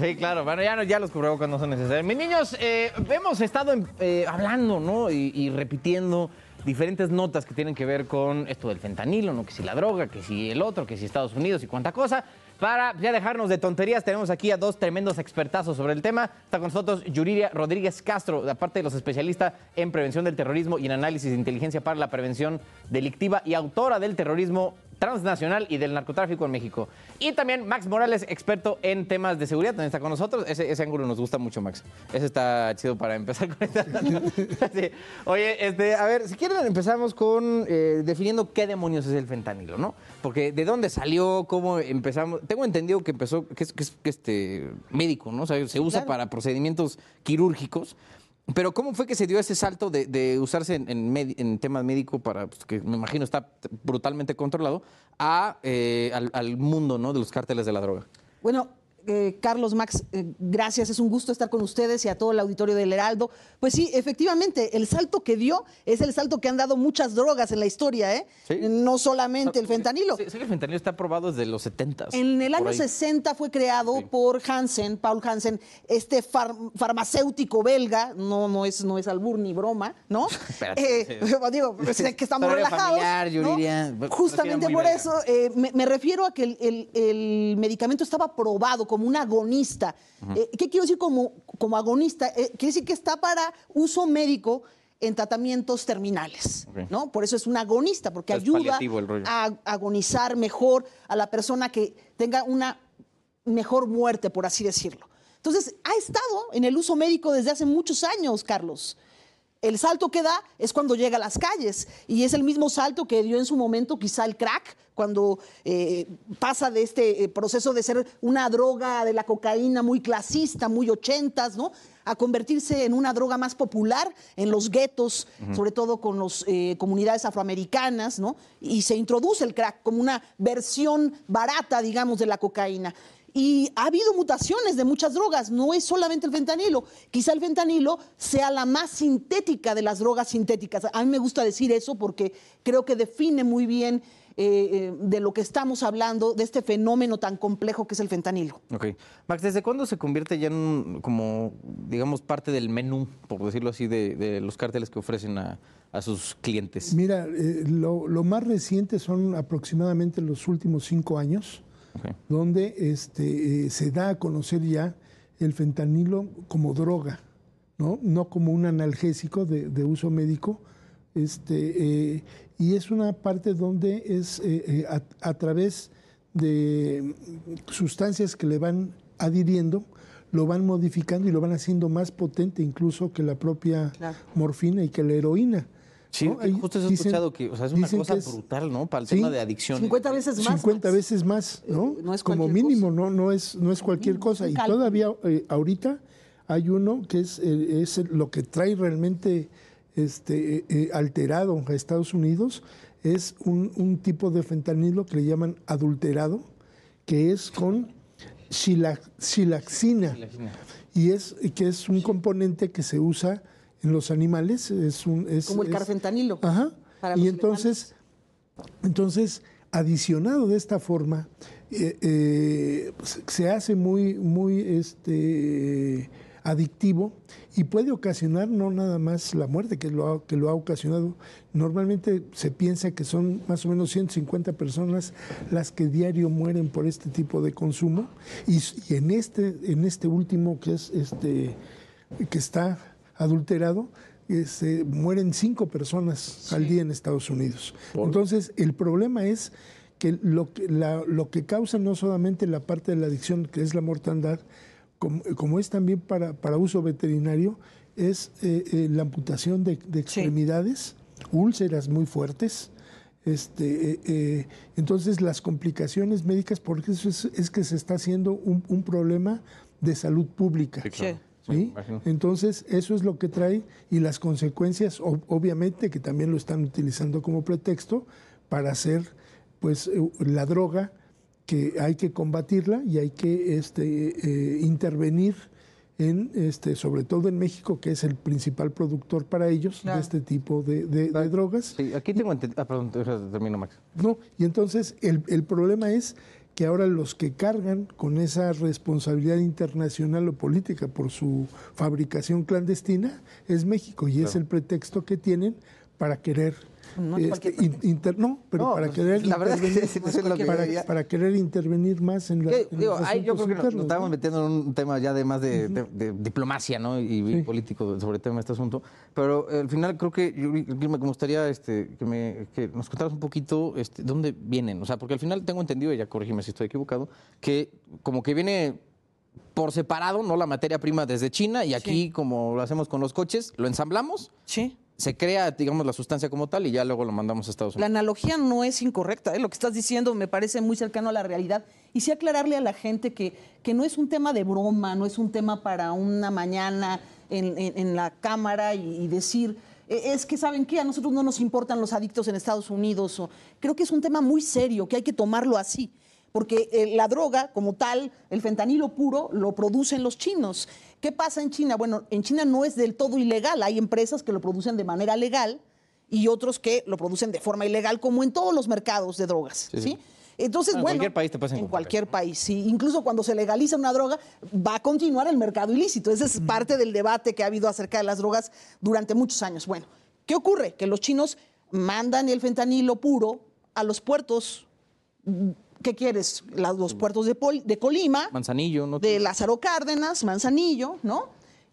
Sí, claro. Bueno, ya, los cubrebocas no son necesarios. Mis niños, eh, hemos estado eh, hablando, ¿no? Y, repitiendo diferentes notas que tienen que ver con esto del fentanilo, ¿no? Que si la droga, que si el otro, que si Estados Unidos y cuánta cosa. Para ya dejarnos de tonterías, tenemos aquí a dos tremendos expertazos sobre el tema. Está con nosotros Yuriria Rodríguez Castro, parte de los especialistas en prevención del terrorismo y en análisis de inteligencia para la prevención delictiva y autora del terrorismo transnacional y del narcotráfico en México. Y también Max Morales, experto en temas de seguridad, también está con nosotros. Ese, ángulo nos gusta mucho, Max. Ese está chido para empezar con esta. Oye, este, a ver, si quieren empezamos con eh, definiendo qué demonios es el fentanilo, ¿no? Porque de dónde salió, cómo empezamos. Tengo entendido que empezó, que es, este, médico, ¿no? O sea, se usa para procedimientos quirúrgicos. Pero ¿cómo fue que se dio ese salto de, usarse en, en, tema médico para, pues, que me imagino está brutalmente controlado, a, eh, al, mundo ¿no? de los cárteles de la droga? Bueno, eh, Carlos Max, eh, gracias, es un gusto estar con ustedes y a todo el auditorio del Heraldo. Pues sí, efectivamente, el salto que dio es el salto que han dado muchas drogas en la historia, ¿eh? No solamente el fentanilo. Sí, el fentanilo está probado desde los 70. En el año 60 fue creado por Hansen, Paul Hansen, este farmacéutico belga, no, no es, no es albur ni broma, ¿no? Espérate, eh, digo, pues, que estamos relajados. Pues, Justamente por eso, me, refiero a que el, el medicamento estaba probado como un agonista. Eh, ¿Qué quiero decir como, como agonista? Eh, quiere decir que está para uso médico en tratamientos terminales, ¿no? Por eso es un agonista, porque ayuda a agonizar mejor a la persona que tenga una mejor muerte, por así decirlo. Entonces, ha estado en el uso médico desde hace muchos años, Carlos. El salto que da es cuando llega a las calles y es el mismo salto que dio en su momento quizá el crack, cuando eh, pasa de este eh, proceso de ser una droga de la cocaína muy clasista, muy ochentas, ¿no? a convertirse en una droga más popular en los guetos, sobre todo con las eh, comunidades afroamericanas, ¿no? Y se introduce el crack como una versión barata, digamos, de la cocaína. Y ha habido mutaciones de muchas drogas, no es solamente el fentanilo. Quizá el fentanilo sea la más sintética de las drogas sintéticas. A mí me gusta decir eso porque creo que define muy bien eh, eh, de lo que estamos hablando, de este fenómeno tan complejo que es el fentanilo. Ok. Max, ¿desde cuándo se convierte ya en como, digamos, parte del menú, por decirlo así, de, los cárteles que ofrecen a, sus clientes? Mira, eh, lo, más reciente son aproximadamente los últimos cinco años donde este, eh, se da a conocer ya el fentanilo como droga, no, no como un analgésico de, uso médico. Este, eh, y es una parte donde es eh, a, través de sustancias que le van adhiriendo, lo van modificando y lo van haciendo más potente incluso que la propia morfina y que la heroína. Sí, justo has escuchado que es una cosa brutal, ¿no? Para el tema de adicción. 50 veces más. 50 pues. veces más, eh, ¿no? es Como mínimo, ¿no? No es, no es cualquier cosa. Y todavía eh, ahorita hay uno que es, eh, es, lo que trae realmente este, alterado a Estados Unidos, es un, tipo de fentanilo que le llaman adulterado, que es con xilaxina. Y es que es un componente que se usa en los animales. Es un, Como el carfentanilo. Ajá. y entonces, entonces, adicionado de esta forma, eh, eh, pues, se hace muy, muy este, adictivo y puede ocasionar no nada más la muerte que lo, ha, que lo ha ocasionado. Normalmente se piensa que son más o menos 150 personas las que diario mueren por este tipo de consumo y, y en, este, en este último que es este que está adulterado, eh, se mueren cinco personas al día en Estados Unidos. Entonces, el problema es que lo que, lo que causa no solamente la parte de la adicción, que es la mortandad, como, es también para, para, uso veterinario, es eh, eh, la amputación de, extremidades, úlceras muy fuertes. Este, entonces, las complicaciones médicas, porque eso es, que se está haciendo un, problema de salud pública. ¿sí? Entonces, eso es lo que trae y las consecuencias, obviamente, que también lo están utilizando como pretexto para hacer pues, eh, la droga que hay que combatirla y hay que este, eh, intervenir en este, sobre todo en México, que es el principal productor para ellos de este tipo de, drogas. aquí tengo entendido. Ah, termino, Max. No, y entonces el, el problema es que ahora los que cargan con esa responsabilidad internacional o política por su fabricación clandestina es México y es el pretexto que tienen para querer no, pero para querer intervenir, más en la yo creo que nos, estábamos metiendo en un tema ya de más de, diplomacia no y, político sobre el tema este asunto pero eh, al final creo que me gustaría este que, me, nos contaras un poquito este, dónde vienen o sea porque al final tengo entendido y ya corrígeme si estoy equivocado que como que viene por separado, ¿no? La materia prima desde China y aquí, como lo hacemos con los coches, lo ensamblamos. Sí se crea, digamos, la sustancia como tal y ya luego lo mandamos a Estados Unidos. La analogía no es incorrecta, ¿eh? lo que estás diciendo me parece muy cercano a la realidad. Y sí aclararle a la gente que, que no es un tema de broma, no es un tema para una mañana en, la cámara y, decir, e, es que saben qué? a nosotros no nos importan los adictos en Estados Unidos. O, creo que es un tema muy serio, que hay que tomarlo así, porque eh, la droga como tal, el fentanilo puro, lo producen los chinos. ¿Qué pasa en China? Bueno, en China no es del todo ilegal. Hay empresas que lo producen de manera legal y otros que lo producen de forma ilegal, como en todos los mercados de drogas. Entonces, en cualquier país te pasa en cualquier país, sí. Incluso cuando se legaliza una droga, va a continuar el mercado ilícito. Ese es parte del debate que ha habido acerca de las drogas durante muchos años. Bueno, ¿qué ocurre? Que los chinos mandan el fentanilo puro a los puertos ¿qué quieres? los puertos de, Colima. Manzanillo, De Lázaro Cárdenas, Manzanillo, ¿no?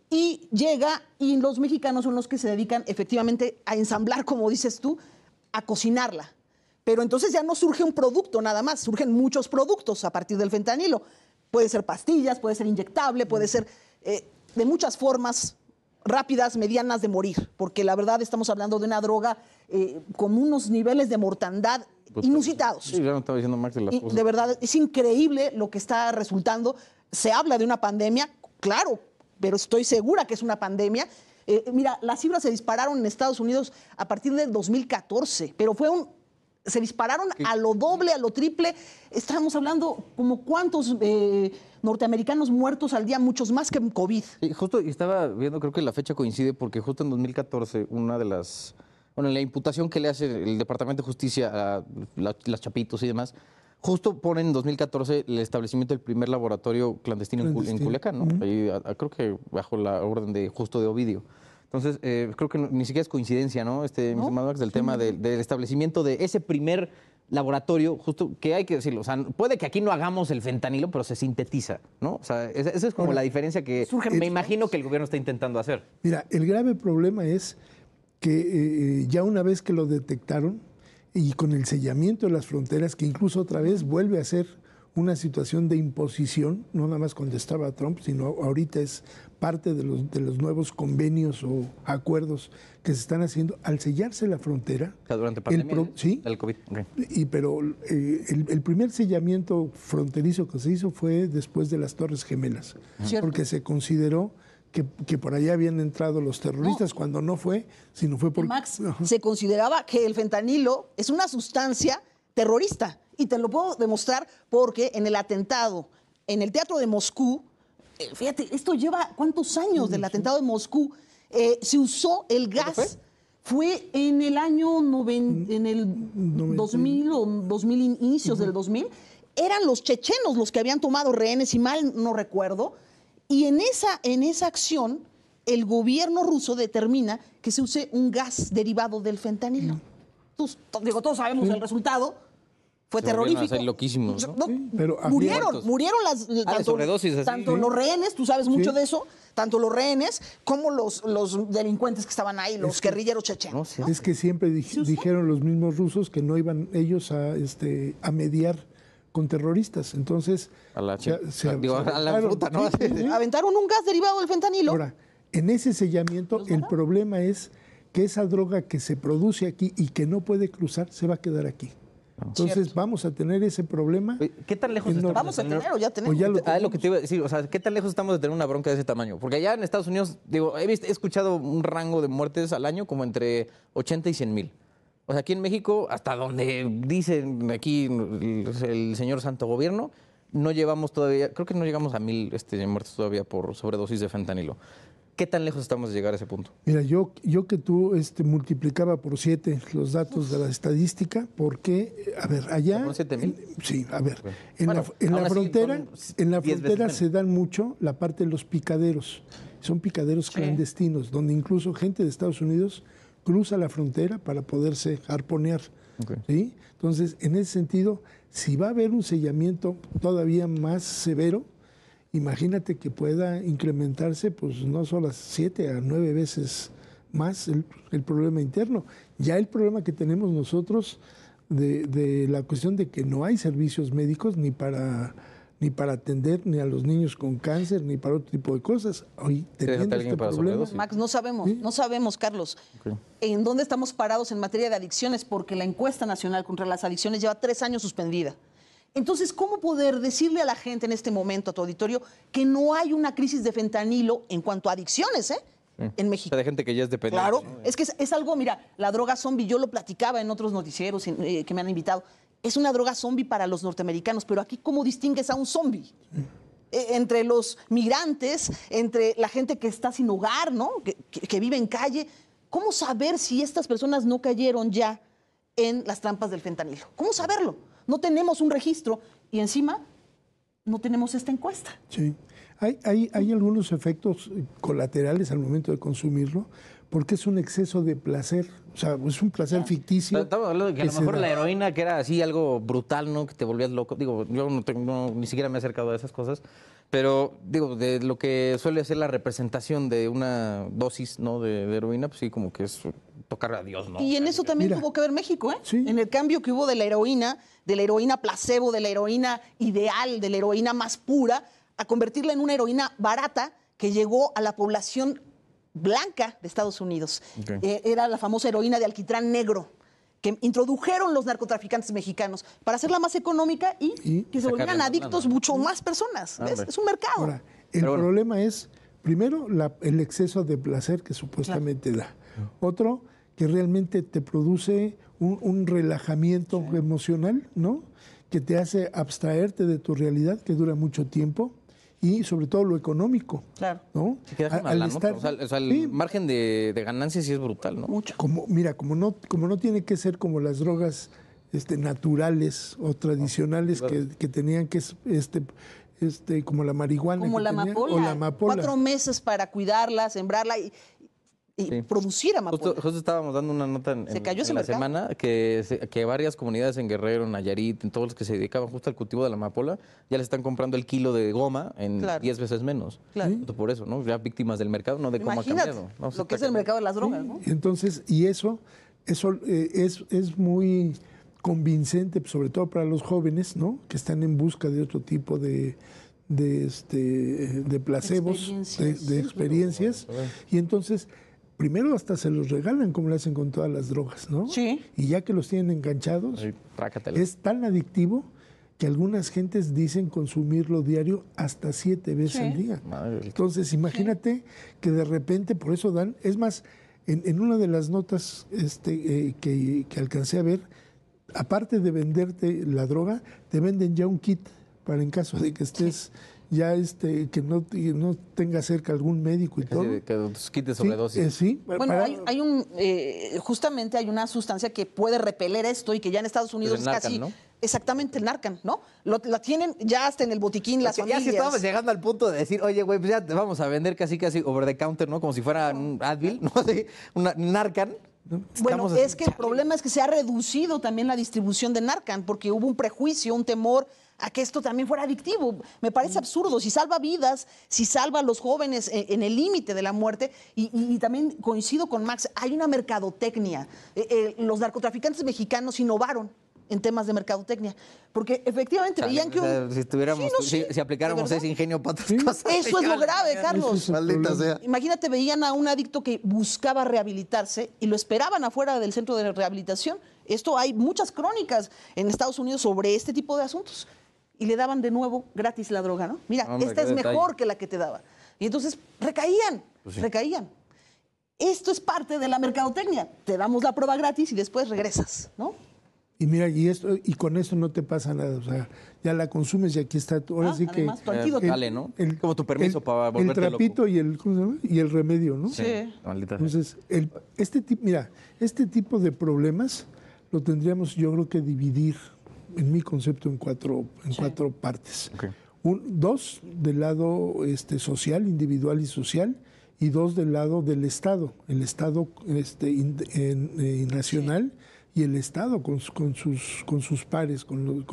Y llega y los mexicanos son los que se dedican efectivamente a ensamblar, como dices tú, a cocinarla. Pero entonces ya no surge un producto nada más, surgen muchos productos a partir del fentanilo. Puede ser pastillas, puede ser inyectable, puede ser eh, de muchas formas rápidas, medianas de morir, porque la verdad estamos hablando de una droga eh, con unos niveles de mortandad pues, inusitados. Sí, ya no estaba diciendo Max de la De verdad, es increíble lo que está resultando. Se habla de una pandemia, claro, pero estoy segura que es una pandemia. Eh, mira, las cifras se dispararon en Estados Unidos a partir del 2014, pero fue un se dispararon a lo doble, a lo triple. Estamos hablando como cuántos eh, norteamericanos muertos al día, muchos más que COVID. justo estaba viendo, creo que la fecha coincide porque justo en 2014 una de las, bueno, la imputación que le hace el Departamento de Justicia a las chapitos y demás, justo pone en 2014 el establecimiento del primer laboratorio clandestino, en Culiacán, ¿no? Ahí, creo que bajo la orden de justo de Ovidio. Entonces, eh, creo que ni siquiera es coincidencia, ¿no? Este, del tema del establecimiento de ese primer laboratorio, justo que hay que decirlo, o sea, puede que aquí no hagamos el fentanilo, pero se sintetiza, ¿no? O sea, esa, es como la diferencia que surge, me imagino que el gobierno está intentando hacer. Mira, el grave problema es que eh, eh, ya una vez que lo detectaron y con el sellamiento de las fronteras, que incluso otra vez vuelve a ser una situación de imposición, no nada más contestaba Trump, sino ahorita es parte de los, de los nuevos convenios o acuerdos que se están haciendo al sellarse la frontera. durante el COVID. Y, pero eh, el, primer sellamiento fronterizo que se hizo fue después de las Torres Gemelas, porque se consideró que, por allá habían entrado los terroristas cuando no fue, sino fue por... Max, se consideraba que el fentanilo es una sustancia terrorista y te lo puedo demostrar porque en el atentado, en el Teatro de Moscú, eh, fíjate, esto lleva cuántos años del atentado de Moscú, eh, se usó el gas. Fue? en el año mm, en el 2000 2000 inicios del 2000 eran los chechenos los que habían tomado rehenes, y mal no recuerdo, y en esa, en esa acción el gobierno ruso determina que se use un gas derivado del fentanilo. Mm. digo, todos sabemos el resultado, fue terrorífico. A loquísimo, pero murieron, murieron las ah, tanto, sobredosis, tanto los rehenes, tú sabes mucho de eso, tanto los rehenes como los, los delincuentes que estaban ahí, los guerrilleros chechenos. es que siempre dijeron los mismos rusos que no iban ellos a este a mediar con terroristas. Entonces, a la, se, ¿no? aventaron un gas derivado del fentanilo. Ahora, en ese sellamiento el problema es que esa droga que se produce aquí y que no puede cruzar se va a quedar aquí. Entonces vamos a tener ese problema. ¿Qué tan lejos estamos? ¿Vamos a tener ya tenemos? ¿qué tan lejos estamos de tener una bronca de ese tamaño? Porque allá en Estados Unidos, digo, he, escuchado un rango de muertes al año como entre 80 y 100 mil. O sea, aquí en México, hasta donde dicen aquí el, señor Santo Gobierno, no llevamos todavía, creo que no llegamos a mil este, muertes todavía por sobredosis de fentanilo. ¿Qué tan lejos estamos de llegar a ese punto? Mira, yo, yo que tú este, multiplicaba por siete los datos de la estadística, porque, eh, a ver, allá... ¿Por siete mil? sí, a ver, en, la, frontera, en, la, frontera, se dan mucho la parte de los picaderos. Son picaderos clandestinos, donde incluso gente de Estados Unidos cruza la frontera para poderse arponear. ¿sí? Entonces, en ese sentido, si va a haber un sellamiento todavía más severo, imagínate que pueda incrementarse, pues no solo las siete, a nueve veces más el, problema interno. Ya el problema que tenemos nosotros de, la cuestión de que no hay servicios médicos ni para ni para atender ni a los niños con cáncer ni para otro tipo de cosas. Hoy teniendo este problema, Max, no sabemos, no sabemos, Carlos, en dónde estamos parados en materia de adicciones, porque la encuesta nacional contra las adicciones lleva tres años suspendida. Entonces, ¿cómo poder decirle a la gente en este momento, a tu auditorio, que no hay una crisis de fentanilo en cuanto a adicciones, eh, mm. en México. de gente que ya es dependiente. Claro, es que es, algo, mira, la droga zombie, yo lo platicaba en otros noticieros eh, que me han invitado, es una droga zombie para los norteamericanos, pero aquí ¿cómo distingues a un zombie? E, entre los migrantes, entre la gente que está sin hogar, ¿no? que, vive en calle. ¿Cómo saber si estas personas no cayeron ya en las trampas del fentanilo? ¿Cómo saberlo? No tenemos un registro y encima no tenemos esta encuesta. Sí. Hay, algunos efectos eh, colaterales al momento de consumirlo, porque es un exceso de placer, o sea, es un placer ficticio. Estamos hablando de que, a lo mejor la heroína, que era así algo brutal, ¿no? Que te volvías loco. Digo, yo no, tengo, ni siquiera me he acercado a esas cosas, pero digo, de lo que suele ser la representación de una dosis ¿no? de, heroína, pues sí, como que es tocar a Dios, ¿no? Y en eso también tuvo que ver México, ¿eh? En el cambio que hubo de la heroína, de la heroína placebo, de la heroína ideal, de la heroína más pura, a convertirla en una heroína barata que llegó a la población blanca de Estados Unidos. Eh, era la famosa heroína de alquitrán negro que introdujeron los narcotraficantes mexicanos para hacerla más económica y, que se volvieran adictos mucho más personas. Es un mercado. Ahora, el problema es, primero, el exceso de placer que supuestamente da. Otro, que realmente te produce un, relajamiento emocional, ¿no? Que te hace abstraerte de tu realidad, que dura mucho tiempo y sobre todo lo económico. Claro. ¿no? Al, estar... el margen de, ganancias sí es brutal, ¿no? Mucho. Como, mira, como no, como no tiene que ser como las drogas este, naturales o tradicionales ah, que, tenían que este, este, como la marihuana. Como la la Cuatro meses para cuidarla, sembrarla y, y producir amapola. Justo, estábamos dando una nota en, la semana que, que varias comunidades en Guerrero, en Nayarit, en todos los que se dedicaban justo al cultivo de la amapola, ya le están comprando el kilo de goma en 10 veces menos. Claro. por eso, ¿no? Ya víctimas del mercado, no de cómo ha cambiado. Lo que es el mercado de las drogas, ¿no? Entonces, y eso, eso eh, es, es muy convincente, sobre todo para los jóvenes, ¿no? Que están en busca de otro tipo de, este, de placebos, De, experiencias. Y entonces primero hasta se los regalan como lo hacen con todas las drogas, ¿no? Sí. Y ya que los tienen enganchados, es tan adictivo que algunas gentes dicen consumirlo diario hasta siete veces al día. Entonces, imagínate que de repente por eso dan, es más, en, una de las notas este, eh, que, alcancé a ver, aparte de venderte la droga, te venden ya un kit para en caso de que estés ya este que no, no tenga cerca algún médico y todo. que quite sobredosis. Eh, sí, bueno, hay, hay, un eh, justamente hay una sustancia que puede repeler esto y que ya en Estados pues Unidos es, casi Exactamente, el Narcan, ¿no? Lo, la tienen ya hasta en el botiquín las familias. Pues ya si estábamos llegando al punto de decir, oye, güey, pues ya te vamos a vender casi casi over the counter, ¿no? Como si fuera un Advil, ¿no? un Narcan bueno, es que el problema es que se ha reducido también la distribución de Narcan porque hubo un prejuicio, un temor a que esto también fuera adictivo. Me parece mm. absurdo. Si salva vidas, si salva a los jóvenes eh, en, el límite de la muerte, y, también coincido con Max, hay una mercadotecnia. Eh, eh, los narcotraficantes mexicanos innovaron en temas de mercadotecnia. Porque efectivamente veían que Si, aplicáramos ese ingenio para otras cosas. Eso es lo grave, Carlos. Maldita sea. Imagínate, veían a un adicto que buscaba rehabilitarse y lo esperaban afuera del centro de rehabilitación. Esto hay muchas crónicas en Estados Unidos sobre este tipo de asuntos. Y le daban de nuevo gratis la droga, ¿no? Mira, esta es mejor que la que te daba. Y entonces recaían, pues recaían. Esto es parte de la mercadotecnia. Te damos la prueba gratis y después regresas, ¿no? Y mira, y esto y con eso no te pasa nada, o sea, ya la consumes y aquí está. Ahora ah, sí que además, el, ¿no? Como tu permiso para volverte El trapito y el y el remedio, ¿no? Sí. Entonces, el, este tipo, mira, este tipo de problemas lo tendríamos yo creo que dividir en mi concepto en cuatro en cuatro partes. dos del lado este social, individual y social y dos del lado del Estado, el Estado este eh, nacional el Estado con, sus, con sus pares, con,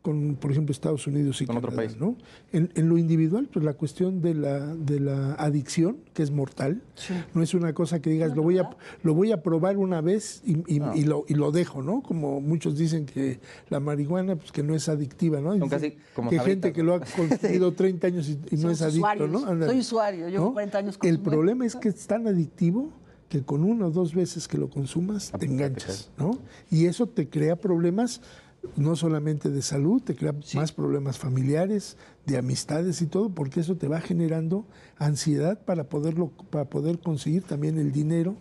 con, por ejemplo, Estados Unidos y con otro país. ¿no? En, lo individual, pues la cuestión de la, de la adicción, que es mortal, no es una cosa que digas, lo, voy a, lo voy a probar una vez y, lo, y lo dejo, ¿no? Como muchos dicen que la marihuana, pues que no es adictiva, ¿no? gente que lo ha consumido 30 años y, no es adicto, Soy usuario, yo 40 años El problema es que es tan adictivo que con una o dos veces que lo consumas ah, te pues, enganchas, ¿no? Y eso te crea problemas no solamente de salud, te crea más problemas familiares, de amistades y todo, porque eso te va generando ansiedad para poderlo, para poder conseguir también el dinero,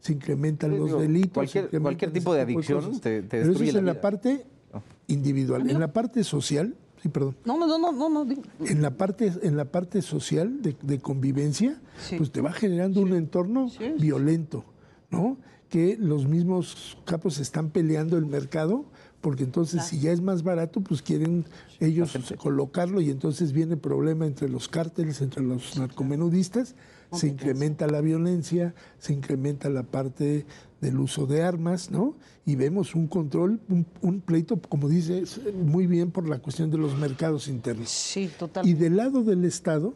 se incrementan los delitos. Cualquier, cualquier tipo de adicción te, Pero eso es en la parte ah. individual. En la parte social, Sí, perdón. No, no, no, no, no. En la parte, en la parte social de, convivencia, pues te va generando un entorno violento, ¿no? Que los mismos capos están peleando el mercado, porque entonces si ya es más barato, pues quieren ellos colocarlo y entonces viene problema entre los cárteles, entre los narcomenudistas se incrementa la violencia, se incrementa la parte del uso de armas, ¿no? Y vemos un control, un, pleito, como dices, muy bien por la cuestión de los mercados internos. Sí, totalmente. Y del lado del Estado,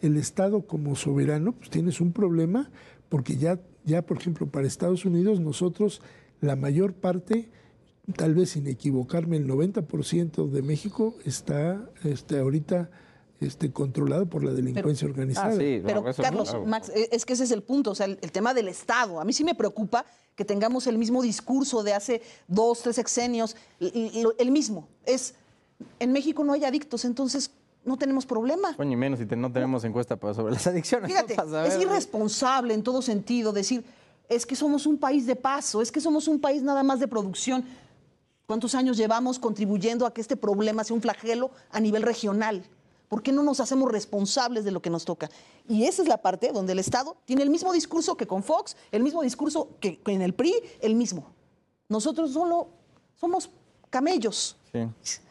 el Estado como soberano, pues tienes un problema porque ya, ya por ejemplo, para Estados Unidos nosotros la mayor parte tal vez sin equivocarme, el 90% de México está este, ahorita este, controlado por la delincuencia organizada. Ah, pero Carlos, Max, e, es que ese es el punto, o sea, el, tema del Estado. A mí sí me preocupa que tengamos el mismo discurso de hace dos, tres sexenios, el, mismo. Es, en México no hay adictos, entonces no tenemos problema. Pues ni menos si no tenemos encuesta sobre las adicciones. Fíjate, es irresponsable en todo sentido decir, es que somos un país de paso, es que somos un país nada más de producción. ¿Cuántos años llevamos contribuyendo a que este problema sea un flagelo a nivel regional? ¿Por qué no nos hacemos responsables de lo que nos toca? Y esa es la parte donde el Estado tiene el mismo discurso que con Fox, el mismo discurso que en el PRI, el mismo. Nosotros solo somos camellos.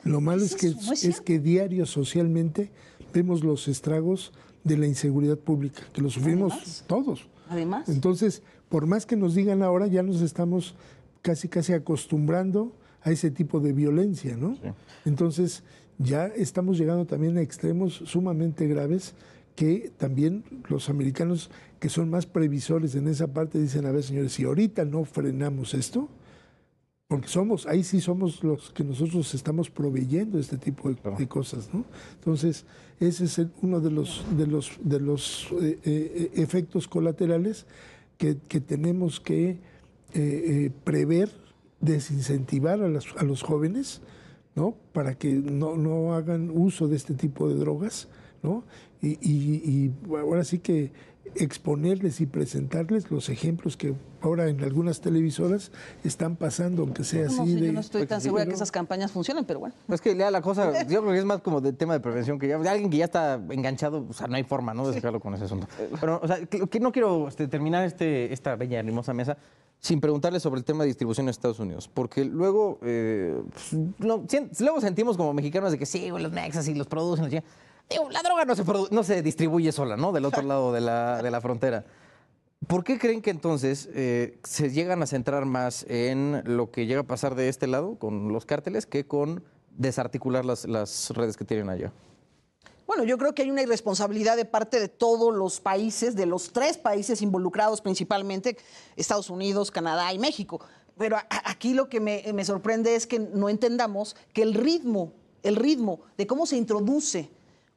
Lo malo es, que, es, que diario socialmente vemos los estragos de la inseguridad pública, que lo sufrimos todos. Además. Entonces, por más que nos digan ahora, ya nos estamos casi casi acostumbrando a ese tipo de violencia, ¿no? Entonces, ya estamos llegando también a extremos sumamente graves que también los americanos que son más previsores en esa parte dicen, a ver señores, si ahorita no frenamos esto, porque somos, ahí sí somos los que nosotros estamos proveyendo este tipo de, cosas, Entonces, ese es uno de los, de los, de los eh, eh, efectos colaterales que, tenemos que eh, prever, desincentivar a, a los jóvenes ¿no? Para que no, hagan uso de este tipo de drogas, ¿no? Y, ahora sí que exponerles y presentarles los ejemplos que ahora en algunas televisoras están pasando, aunque sea así. No, Yo no estoy pues tan segura de que esas campañas funcionen, pero bueno. Es que lea la cosa, yo creo que es más como de tema de prevención, que ya alguien que ya está enganchado, o no hay forma, ¿no? De dejarlo con ese asunto. Pero, o sea, que no quiero este, terminar este, esta bella hermosa mesa sin preguntarle sobre el tema de distribución en Estados Unidos, porque luego, eh, pues, sentimos como mexicanos de que sí, los nexos y los producen. Y, la droga no se, distribuye sola, ¿no? Del otro lado de la, de frontera. ¿Por qué creen que entonces eh, se llegan a centrar más en lo que llega a pasar de este lado con los cárteles que con desarticular las redes que tienen allá? Bueno, yo creo que hay una irresponsabilidad de parte de todos los países, de los tres países involucrados principalmente, Estados Unidos, Canadá y México. Pero aquí lo que me, sorprende es que no entendamos que el ritmo, el ritmo de cómo se introduce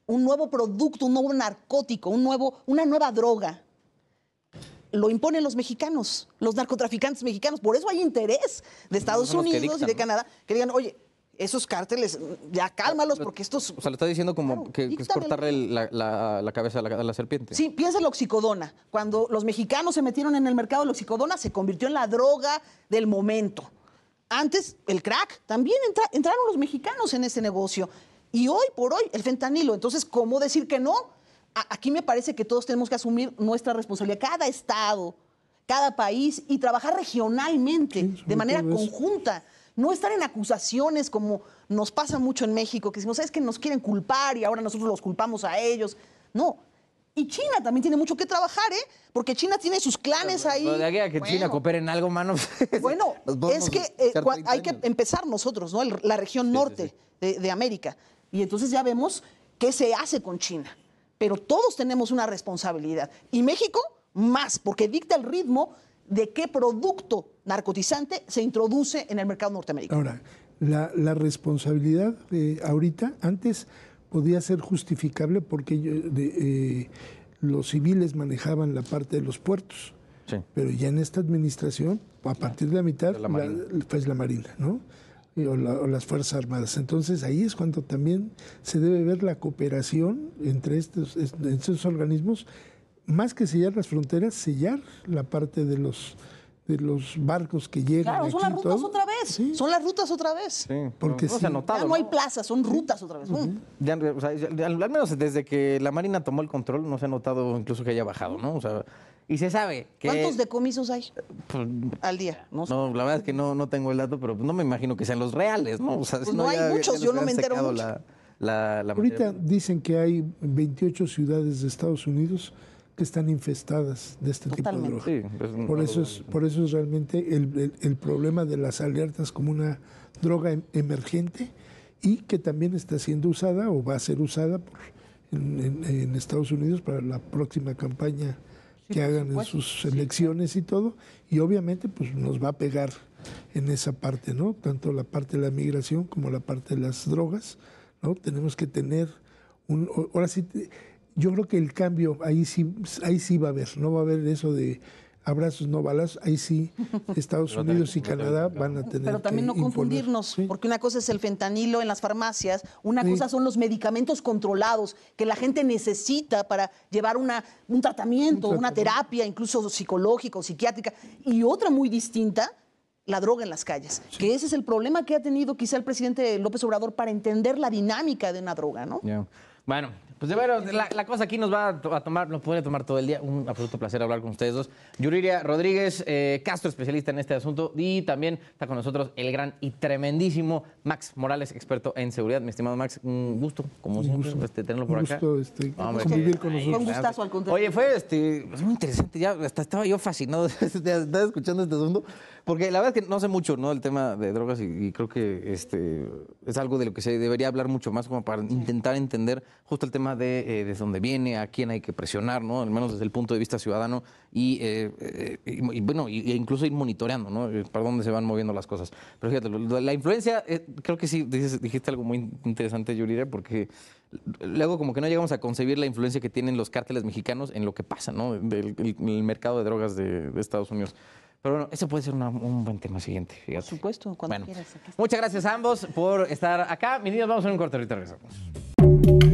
un nuevo producto, un nuevo narcótico, un nuevo, una nueva droga, lo imponen los mexicanos, los narcotraficantes mexicanos. Por eso hay interés de Estados Unidos y de Canadá que digan, oye, esos cárteles, ya cálmalos, porque estos. O sea, le está diciendo como que, es cortarle la, cabeza a la, serpiente. Sí, piensa en la oxicodona. Cuando los mexicanos se metieron en el mercado, la oxicodona se convirtió en la droga del momento. Antes, el crack, también entraron los mexicanos en ese negocio. Y hoy por hoy, el fentanilo. Entonces, ¿cómo decir que no? aquí me parece que todos tenemos que asumir nuestra responsabilidad. Cada estado, cada país y trabajar regionalmente, de manera conjunta no estar en acusaciones como nos pasa mucho en México, que si no sabes que nos quieren culpar y ahora nosotros los culpamos a ellos. No, y China también tiene mucho que trabajar, ¿eh? Porque China tiene sus clanes ahí. que bueno. China coopere en algo, mano. Pues, bueno, es que eh, hay que empezar nosotros, ¿no? la región norte De, de, América. Y entonces ya vemos qué se hace con China. Pero todos tenemos una responsabilidad. Y México, más, porque dicta el ritmo de qué producto narcotizante se introduce en el mercado norteamericano. Ahora, la, responsabilidad de ahorita, antes podía ser justificable porque eh, los civiles manejaban la parte de los puertos. Pero ya en esta administración, a partir de la mitad, fue pues, la Marina. ¿no? O, las Fuerzas Armadas. Entonces ahí es cuando también se debe ver la cooperación entre estos organismos más que sellar las fronteras, sellar la parte de los de los barcos que llegan. Claro, son, las rutas otra vez. Son las rutas otra vez. Porque no, se ha notado, no, hay plazas, son rutas otra vez. al menos desde que la Marina tomó el control no se ha notado incluso que haya bajado, ¿no? O sea, y se sabe que... ¿Cuántos decomisos hay pues, al día? No, la verdad es que no, no tengo el dato, pero pues, no me imagino que sean los reales, ¿no? Pues no hay muchos, yo no me entero mucho. Ahorita dicen que hay 28 ciudades de Estados Unidos que están infestadas de este tipo de droga. Pues, por, eso es, por eso es realmente el, problema de las alertas como una droga em, emergente y que también está siendo usada o va a ser usada por, en, Estados Unidos para la próxima campaña que hagan en sus elecciones y todo. Y obviamente pues nos va a pegar en esa parte, ¿no? Tanto la parte de la migración como la parte de las drogas, ¿no? Tenemos que tener un... Ahora sí yo creo que el cambio ahí sí, ahí sí va a haber, no va a haber eso de abrazos no balas, ahí sí Estados Unidos y Canadá van a tener Pero también no confundirnos, porque una cosa es el fentanilo en las farmacias, una cosa son los medicamentos controlados que la gente necesita para llevar una, un, tratamiento, una terapia, incluso psicológica o psiquiátrica, y otra muy distinta, la droga en las calles, que ese es el problema que ha tenido quizá el presidente López Obrador para entender la dinámica de una droga, ¿no? Bueno, pues de veras, la, cosa aquí nos va a tomar, nos puede tomar todo el día. Un absoluto placer hablar con ustedes dos. Yuriria Rodríguez, eh, Castro, especialista en este asunto, y también está con nosotros el gran y tremendísimo Max Morales, experto en seguridad. Mi estimado Max, un gusto, como siempre, este, tenerlo por acá. Este, convivir con nosotros. Un gustazo Oye, fue este, muy interesante, ya estaba yo fascinado de estar escuchando este asunto, porque la verdad es que no sé mucho, ¿no? El tema de drogas y, creo que este, es algo de lo que se debería hablar mucho más como para intentar entender justo el tema de eh, desde dónde viene, a quién hay que presionar, ¿no? Al menos desde el punto de vista ciudadano y, eh, eh, bueno, e incluso ir monitoreando, ¿no? Para dónde se van moviendo las cosas. Pero fíjate, la influencia, creo que sí, dijiste algo muy interesante, Yurira, porque luego como que no llegamos a concebir la influencia que tienen los cárteles mexicanos en lo que pasa, ¿no? Del, mercado de drogas de, Estados Unidos. Pero bueno, ese puede ser un buen tema siguiente. Fíjate. Por supuesto, cuando bueno, quieras. Muchas gracias a ambos por estar acá. Mis niños, vamos a un corte, ahorita regresamos.